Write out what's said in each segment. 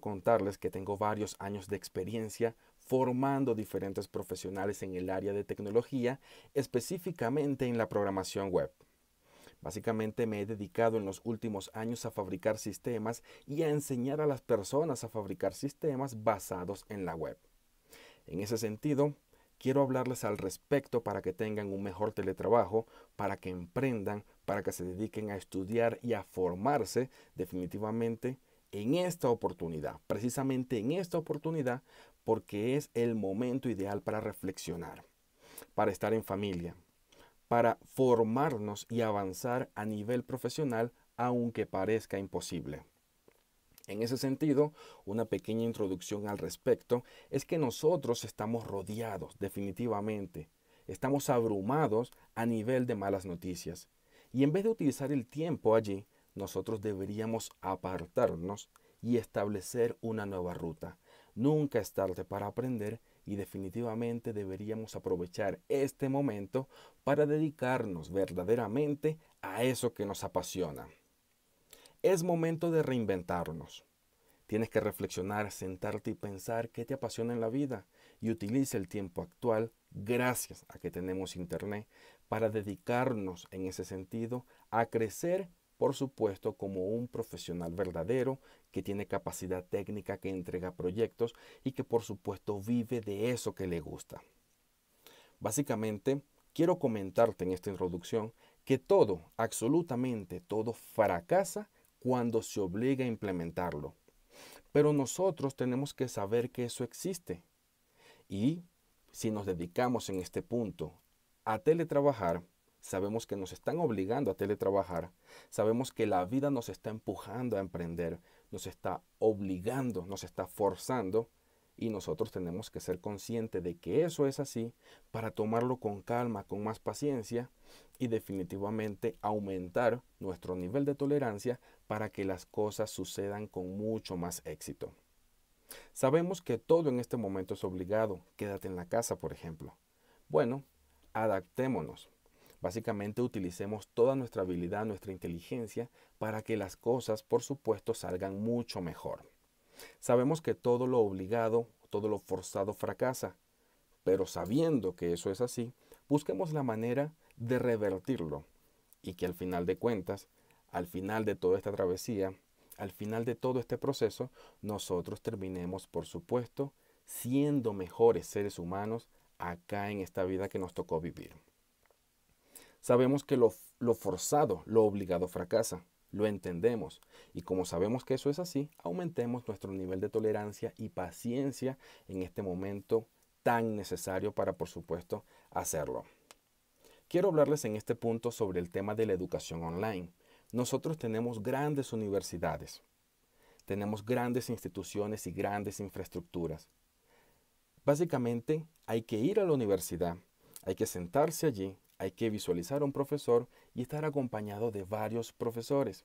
contarles que tengo varios años de experiencia formando diferentes profesionales en el área de tecnología, específicamente en la programación web. Básicamente me he dedicado en los últimos años a fabricar sistemas y a enseñar a las personas a fabricar sistemas basados en la web. En ese sentido, quiero hablarles al respecto para que tengan un mejor teletrabajo, para que emprendan, para que se dediquen a estudiar y a formarse definitivamente en esta oportunidad, precisamente en esta oportunidad, porque es el momento ideal para reflexionar, para estar en familia, para formarnos y avanzar a nivel profesional, aunque parezca imposible. En ese sentido, una pequeña introducción al respecto es que nosotros estamos rodeados definitivamente, estamos abrumados a nivel de malas noticias. Y en vez de utilizar el tiempo allí, nosotros deberíamos apartarnos y establecer una nueva ruta. Nunca es tarde para aprender y definitivamente deberíamos aprovechar este momento para dedicarnos verdaderamente a eso que nos apasiona. Es momento de reinventarnos. Tienes que reflexionar, sentarte y pensar qué te apasiona en la vida y utiliza el tiempo actual, gracias a que tenemos internet, para dedicarnos en ese sentido a crecer por supuesto, como un profesional verdadero que tiene capacidad técnica, que entrega proyectos y que por supuesto vive de eso que le gusta. Básicamente, quiero comentarte en esta introducción que todo, absolutamente todo, fracasa cuando se obliga a implementarlo. Pero nosotros tenemos que saber que eso existe. Y si nos dedicamos en este punto a teletrabajar, Sabemos que nos están obligando a teletrabajar. Sabemos que la vida nos está empujando a emprender, nos está obligando, nos está forzando. Y nosotros tenemos que ser conscientes de que eso es así para tomarlo con calma, con más paciencia y definitivamente aumentar nuestro nivel de tolerancia para que las cosas sucedan con mucho más éxito. Sabemos que todo en este momento es obligado. Quédate en la casa, por ejemplo. Bueno, adaptémonos. Básicamente utilicemos toda nuestra habilidad, nuestra inteligencia, para que las cosas, por supuesto, salgan mucho mejor. Sabemos que todo lo obligado, todo lo forzado fracasa, pero sabiendo que eso es así, busquemos la manera de revertirlo y que al final de cuentas, al final de toda esta travesía, al final de todo este proceso, nosotros terminemos, por supuesto, siendo mejores seres humanos acá en esta vida que nos tocó vivir. Sabemos que lo, forzado, lo obligado fracasa, lo entendemos. Y como sabemos que eso es así, aumentemos nuestro nivel de tolerancia y paciencia en este momento tan necesario para, por supuesto, hacerlo. Quiero hablarles en este punto sobre el tema de la educación online. Nosotros tenemos grandes universidades, tenemos grandes instituciones y grandes infraestructuras. Básicamente hay que ir a la universidad, hay que sentarse allí, hay que visualizar a un profesor y estar acompañado de varios profesores.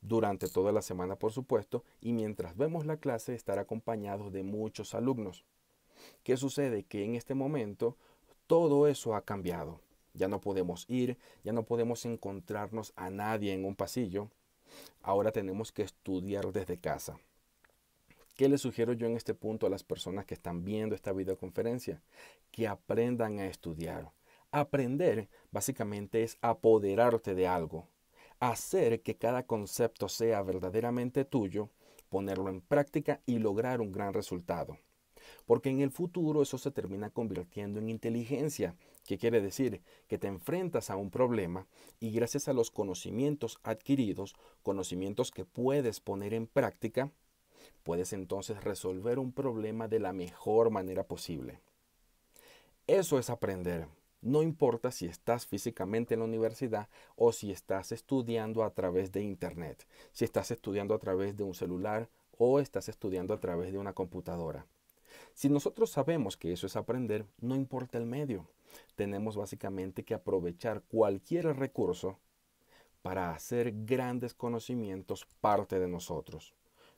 Durante toda la semana, por supuesto, y mientras vemos la clase, estar acompañado de muchos alumnos. ¿Qué sucede? Que en este momento todo eso ha cambiado. Ya no podemos ir, ya no podemos encontrarnos a nadie en un pasillo. Ahora tenemos que estudiar desde casa. ¿Qué le sugiero yo en este punto a las personas que están viendo esta videoconferencia? Que aprendan a estudiar. Aprender básicamente es apoderarte de algo, hacer que cada concepto sea verdaderamente tuyo, ponerlo en práctica y lograr un gran resultado. Porque en el futuro eso se termina convirtiendo en inteligencia, que quiere decir que te enfrentas a un problema y gracias a los conocimientos adquiridos, conocimientos que puedes poner en práctica, puedes entonces resolver un problema de la mejor manera posible. Eso es aprender. No importa si estás físicamente en la universidad o si estás estudiando a través de Internet, si estás estudiando a través de un celular o estás estudiando a través de una computadora. Si nosotros sabemos que eso es aprender, no importa el medio. Tenemos básicamente que aprovechar cualquier recurso para hacer grandes conocimientos parte de nosotros.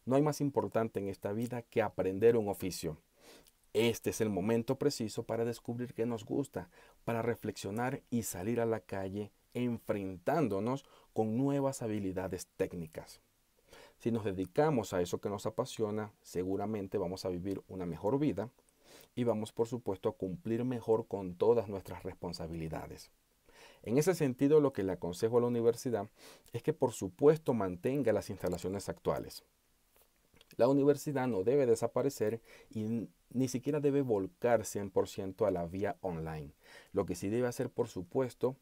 No hay más importante en esta vida que aprender un oficio. Este es el momento preciso para descubrir qué nos gusta, para reflexionar y salir a la calle enfrentándonos con nuevas habilidades técnicas. Si nos dedicamos a eso que nos apasiona, seguramente vamos a vivir una mejor vida y vamos por supuesto a cumplir mejor con todas nuestras responsabilidades. En ese sentido, lo que le aconsejo a la universidad es que por supuesto mantenga las instalaciones actuales. La universidad no debe desaparecer y ni siquiera debe volcar 100% a la vía online. Lo que sí debe hacer, por supuesto,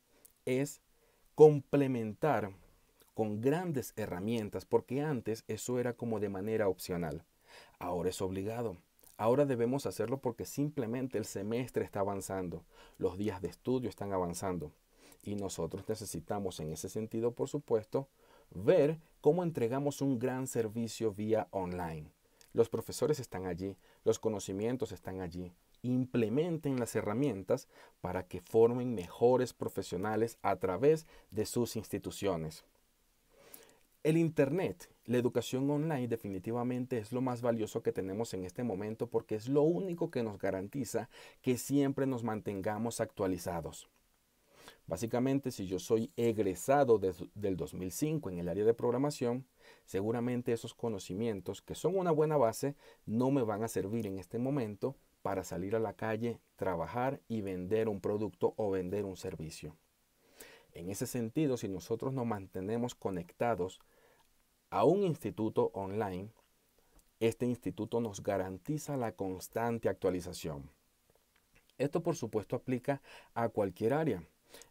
es complementar con grandes herramientas, porque antes eso era como de manera opcional. Ahora es obligado. Ahora debemos hacerlo porque simplemente el semestre está avanzando, los días de estudio están avanzando y nosotros necesitamos en ese sentido, por supuesto, ver cómo entregamos un gran servicio vía online. Los profesores están allí, los conocimientos están allí. Implementen las herramientas para que formen mejores profesionales a través de sus instituciones. El Internet, la educación online definitivamente es lo más valioso que tenemos en este momento porque es lo único que nos garantiza que siempre nos mantengamos actualizados. Básicamente, si yo soy egresado desde el 2005 en el área de programación, seguramente esos conocimientos, que son una buena base, no me van a servir en este momento para salir a la calle, trabajar y vender un producto o vender un servicio. En ese sentido, si nosotros nos mantenemos conectados a un instituto online, este instituto nos garantiza la constante actualización. Esto por supuesto aplica a cualquier área.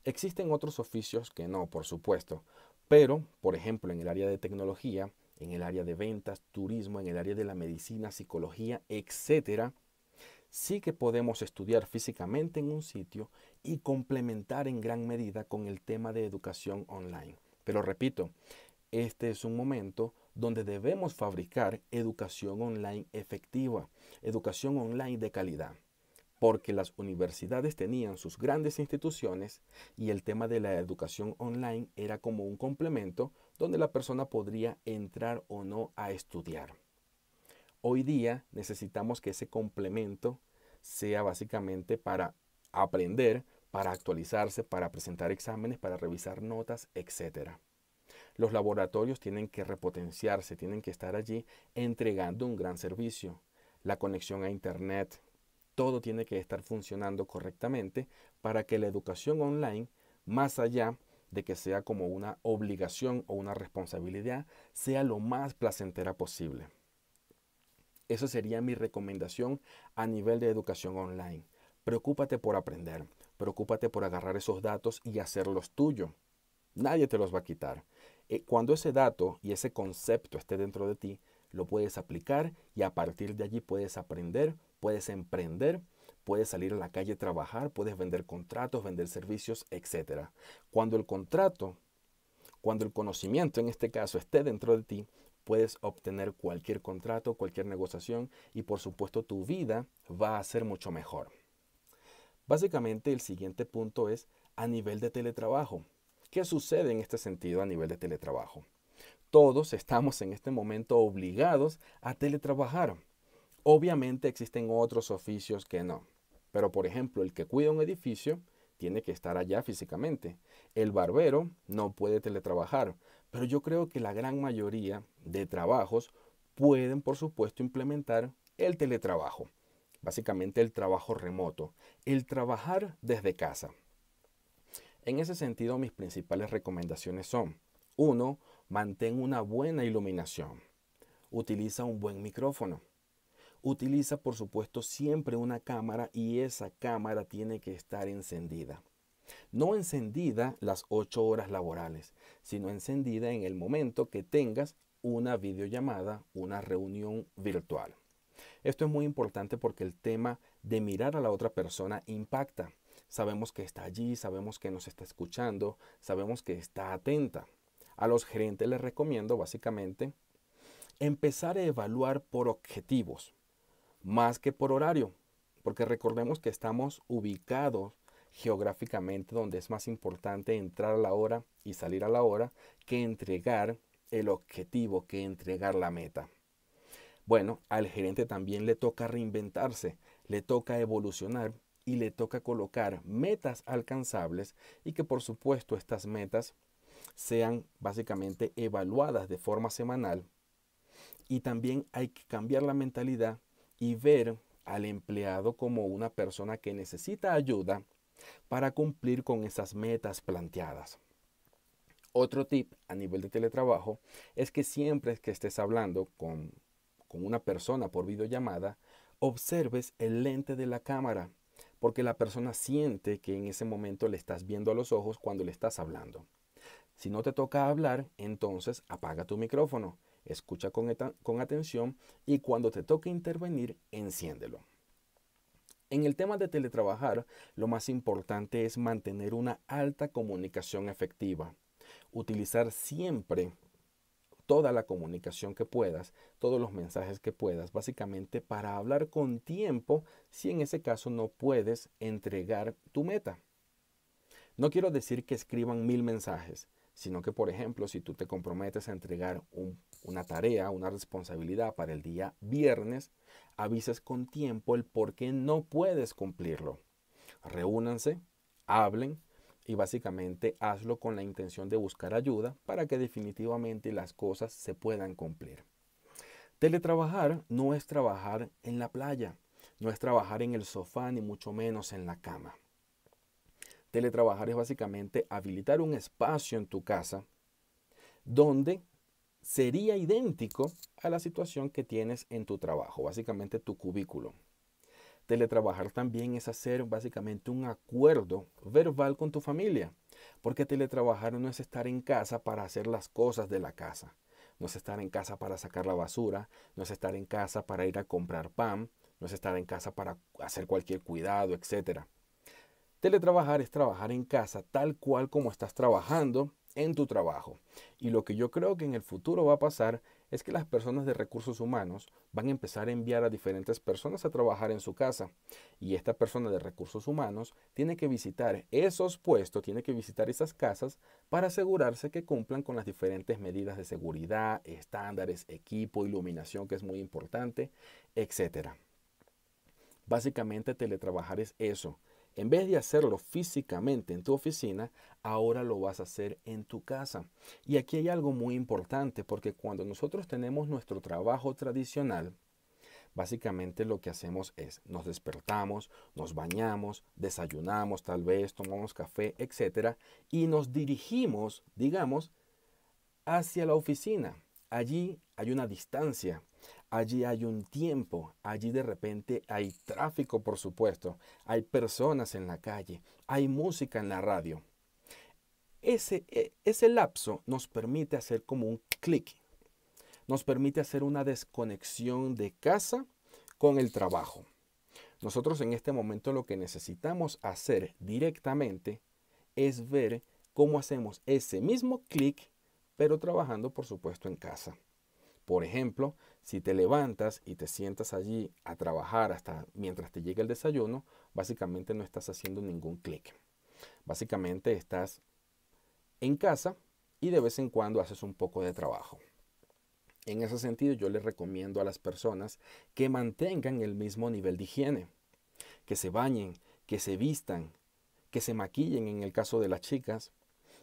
Existen otros oficios que no, por supuesto, pero, por ejemplo, en el área de tecnología, en el área de ventas, turismo, en el área de la medicina, psicología, etcétera, sí que podemos estudiar físicamente en un sitio y complementar en gran medida con el tema de educación online. Pero repito, este es un momento donde debemos fabricar educación online efectiva, educación online de calidad porque las universidades tenían sus grandes instituciones y el tema de la educación online era como un complemento donde la persona podría entrar o no a estudiar. Hoy día necesitamos que ese complemento sea básicamente para aprender, para actualizarse, para presentar exámenes, para revisar notas, etc. Los laboratorios tienen que repotenciarse, tienen que estar allí entregando un gran servicio. La conexión a Internet, todo tiene que estar funcionando correctamente para que la educación online, más allá de que sea como una obligación o una responsabilidad, sea lo más placentera posible. Esa sería mi recomendación a nivel de educación online. Preocúpate por aprender, preocúpate por agarrar esos datos y hacerlos tuyos. Nadie te los va a quitar. Eh, cuando ese dato y ese concepto esté dentro de ti, lo puedes aplicar y a partir de allí puedes aprender puedes emprender, puedes salir a la calle a trabajar, puedes vender contratos, vender servicios, etc. Cuando el contrato, cuando el conocimiento en este caso esté dentro de ti, puedes obtener cualquier contrato, cualquier negociación y por supuesto tu vida va a ser mucho mejor. Básicamente el siguiente punto es a nivel de teletrabajo. ¿Qué sucede en este sentido a nivel de teletrabajo? Todos estamos en este momento obligados a teletrabajar. Obviamente existen otros oficios que no, pero por ejemplo el que cuida un edificio tiene que estar allá físicamente. El barbero no puede teletrabajar, pero yo creo que la gran mayoría de trabajos pueden por supuesto implementar el teletrabajo, básicamente el trabajo remoto, el trabajar desde casa. En ese sentido, mis principales recomendaciones son, 1. Mantén una buena iluminación. Utiliza un buen micrófono utiliza por supuesto siempre una cámara y esa cámara tiene que estar encendida. No encendida las ocho horas laborales, sino encendida en el momento que tengas una videollamada, una reunión virtual. Esto es muy importante porque el tema de mirar a la otra persona impacta. Sabemos que está allí, sabemos que nos está escuchando, sabemos que está atenta. A los gerentes les recomiendo básicamente empezar a evaluar por objetivos más que por horario, porque recordemos que estamos ubicados geográficamente donde es más importante entrar a la hora y salir a la hora que entregar el objetivo, que entregar la meta. Bueno, al gerente también le toca reinventarse, le toca evolucionar y le toca colocar metas alcanzables y que por supuesto estas metas sean básicamente evaluadas de forma semanal. Y también hay que cambiar la mentalidad y ver al empleado como una persona que necesita ayuda para cumplir con esas metas planteadas. Otro tip a nivel de teletrabajo es que siempre que estés hablando con, con una persona por videollamada, observes el lente de la cámara, porque la persona siente que en ese momento le estás viendo a los ojos cuando le estás hablando. Si no te toca hablar, entonces apaga tu micrófono escucha con, con atención y cuando te toque intervenir, enciéndelo. En el tema de teletrabajar, lo más importante es mantener una alta comunicación efectiva. Utilizar siempre toda la comunicación que puedas, todos los mensajes que puedas, básicamente para hablar con tiempo si en ese caso no puedes entregar tu meta. No quiero decir que escriban mil mensajes, sino que, por ejemplo, si tú te comprometes a entregar un una tarea, una responsabilidad para el día viernes, avises con tiempo el por qué no puedes cumplirlo. Reúnanse, hablen y básicamente hazlo con la intención de buscar ayuda para que definitivamente las cosas se puedan cumplir. Teletrabajar no es trabajar en la playa, no es trabajar en el sofá ni mucho menos en la cama. Teletrabajar es básicamente habilitar un espacio en tu casa donde sería idéntico a la situación que tienes en tu trabajo, básicamente tu cubículo. Teletrabajar también es hacer básicamente un acuerdo verbal con tu familia, porque teletrabajar no es estar en casa para hacer las cosas de la casa, no es estar en casa para sacar la basura, no es estar en casa para ir a comprar pan, no es estar en casa para hacer cualquier cuidado, etc. Teletrabajar es trabajar en casa tal cual como estás trabajando en tu trabajo. Y lo que yo creo que en el futuro va a pasar es que las personas de recursos humanos van a empezar a enviar a diferentes personas a trabajar en su casa. Y esta persona de recursos humanos tiene que visitar esos puestos, tiene que visitar esas casas para asegurarse que cumplan con las diferentes medidas de seguridad, estándares, equipo, iluminación, que es muy importante, etc. Básicamente teletrabajar es eso, en vez de hacerlo físicamente en tu oficina, ahora lo vas a hacer en tu casa. Y aquí hay algo muy importante porque cuando nosotros tenemos nuestro trabajo tradicional, básicamente lo que hacemos es nos despertamos, nos bañamos, desayunamos tal vez, tomamos café, etc. y nos dirigimos, digamos, hacia la oficina. Allí hay una distancia, Allí hay un tiempo, allí de repente hay tráfico, por supuesto, hay personas en la calle, hay música en la radio. Ese, e, ese lapso nos permite hacer como un clic, nos permite hacer una desconexión de casa con el trabajo. Nosotros en este momento lo que necesitamos hacer directamente es ver cómo hacemos ese mismo clic, pero trabajando por supuesto en casa. Por ejemplo, si te levantas y te sientas allí a trabajar hasta mientras te llega el desayuno, básicamente no estás haciendo ningún clic. Básicamente estás en casa y de vez en cuando haces un poco de trabajo. En ese sentido, yo les recomiendo a las personas que mantengan el mismo nivel de higiene, que se bañen, que se vistan, que se maquillen en el caso de las chicas.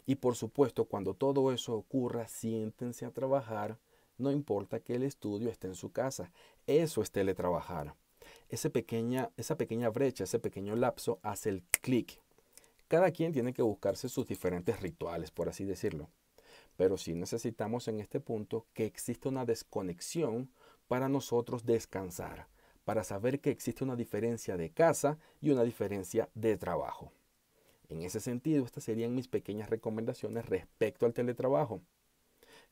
Y por supuesto, cuando todo eso ocurra, siéntense a trabajar no importa que el estudio esté en su casa, eso es teletrabajar. pequeña, esa pequeña brecha, ese pequeño lapso hace el clic. Cada quien tiene que buscarse sus diferentes rituales, por así decirlo. Pero sí necesitamos en este punto que exista una desconexión para nosotros descansar, para saber que existe una diferencia de casa y una diferencia de trabajo. En ese sentido, estas serían mis pequeñas recomendaciones respecto al teletrabajo.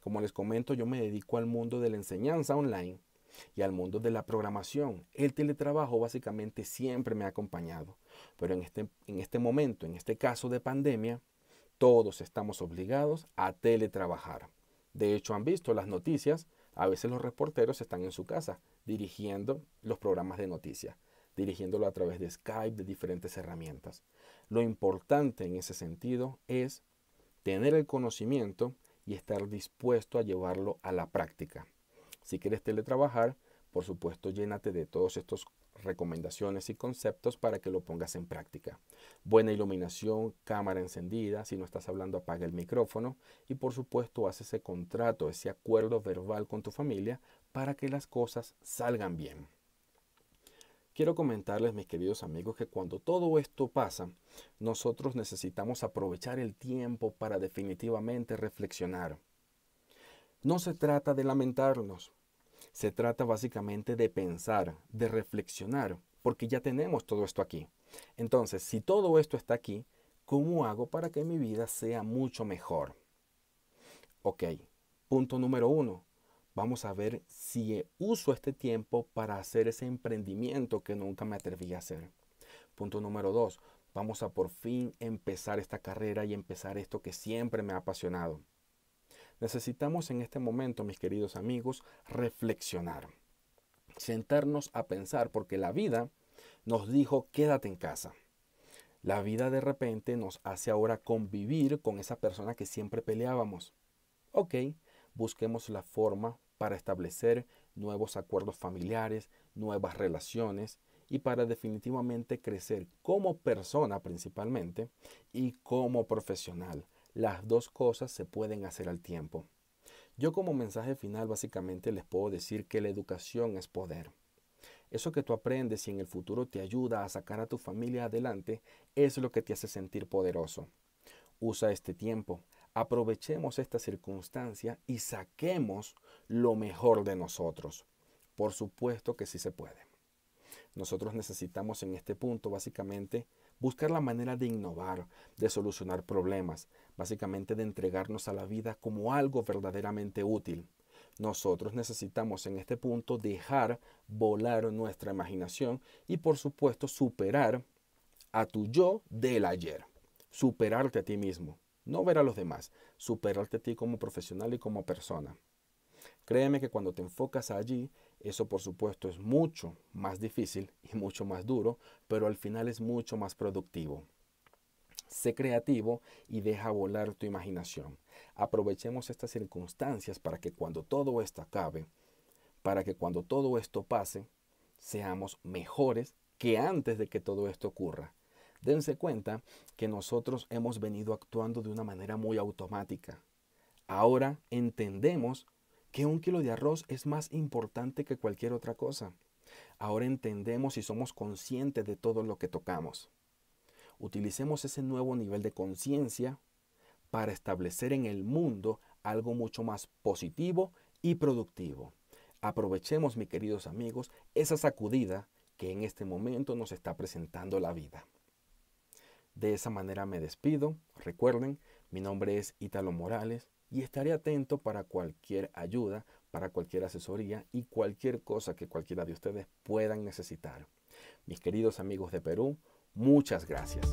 Como les comento, yo me dedico al mundo de la enseñanza online y al mundo de la programación. El teletrabajo básicamente siempre me ha acompañado, pero en este, en este momento, en este caso de pandemia, todos estamos obligados a teletrabajar. De hecho, han visto las noticias, a veces los reporteros están en su casa dirigiendo los programas de noticias, dirigiéndolo a través de Skype, de diferentes herramientas. Lo importante en ese sentido es tener el conocimiento y estar dispuesto a llevarlo a la práctica. Si quieres teletrabajar, por supuesto, llénate de todos estos recomendaciones y conceptos para que lo pongas en práctica. Buena iluminación, cámara encendida, si no estás hablando apaga el micrófono y por supuesto haz ese contrato, ese acuerdo verbal con tu familia para que las cosas salgan bien. Quiero comentarles, mis queridos amigos, que cuando todo esto pasa, nosotros necesitamos aprovechar el tiempo para definitivamente reflexionar. No se trata de lamentarnos, se trata básicamente de pensar, de reflexionar, porque ya tenemos todo esto aquí. Entonces, si todo esto está aquí, ¿cómo hago para que mi vida sea mucho mejor? Ok, punto número uno, Vamos a ver si uso este tiempo para hacer ese emprendimiento que nunca me atreví a hacer. Punto número dos, vamos a por fin empezar esta carrera y empezar esto que siempre me ha apasionado. Necesitamos en este momento, mis queridos amigos, reflexionar, sentarnos a pensar, porque la vida nos dijo quédate en casa. La vida de repente nos hace ahora convivir con esa persona que siempre peleábamos. Ok, busquemos la forma para establecer nuevos acuerdos familiares, nuevas relaciones y para definitivamente crecer como persona principalmente y como profesional. Las dos cosas se pueden hacer al tiempo. Yo como mensaje final básicamente les puedo decir que la educación es poder. Eso que tú aprendes y en el futuro te ayuda a sacar a tu familia adelante es lo que te hace sentir poderoso. Usa este tiempo, aprovechemos esta circunstancia y saquemos lo mejor de nosotros. Por supuesto que sí se puede. Nosotros necesitamos en este punto básicamente buscar la manera de innovar, de solucionar problemas, básicamente de entregarnos a la vida como algo verdaderamente útil. Nosotros necesitamos en este punto dejar volar nuestra imaginación y por supuesto superar a tu yo del ayer, superarte a ti mismo no ver a los demás, superarte a ti como profesional y como persona. Créeme que cuando te enfocas allí, eso por supuesto es mucho más difícil y mucho más duro, pero al final es mucho más productivo. Sé creativo y deja volar tu imaginación. Aprovechemos estas circunstancias para que cuando todo esto acabe, para que cuando todo esto pase, seamos mejores que antes de que todo esto ocurra dense cuenta que nosotros hemos venido actuando de una manera muy automática. Ahora entendemos que un kilo de arroz es más importante que cualquier otra cosa. Ahora entendemos y somos conscientes de todo lo que tocamos. Utilicemos ese nuevo nivel de conciencia para establecer en el mundo algo mucho más positivo y productivo. Aprovechemos, mis queridos amigos, esa sacudida que en este momento nos está presentando la vida. De esa manera me despido. Recuerden, mi nombre es Ítalo Morales y estaré atento para cualquier ayuda, para cualquier asesoría y cualquier cosa que cualquiera de ustedes puedan necesitar. Mis queridos amigos de Perú, muchas gracias.